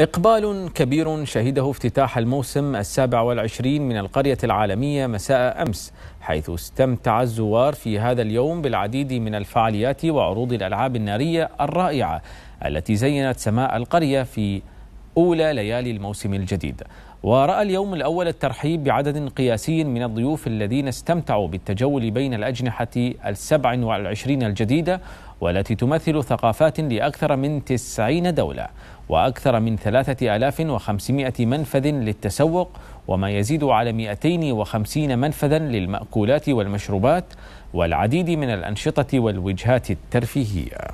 إقبال كبير شهده افتتاح الموسم السابع والعشرين من القرية العالمية مساء أمس حيث استمتع الزوار في هذا اليوم بالعديد من الفعاليات وعروض الألعاب النارية الرائعة التي زينت سماء القرية في أولى ليالي الموسم الجديد ورأى اليوم الأول الترحيب بعدد قياسي من الضيوف الذين استمتعوا بالتجول بين الأجنحة السبع والعشرين الجديدة والتي تمثل ثقافات لأكثر من تسعين دولة وأكثر من 3500 منفذ للتسوق وما يزيد على 250 منفذا للمأكولات والمشروبات والعديد من الأنشطة والوجهات الترفيهية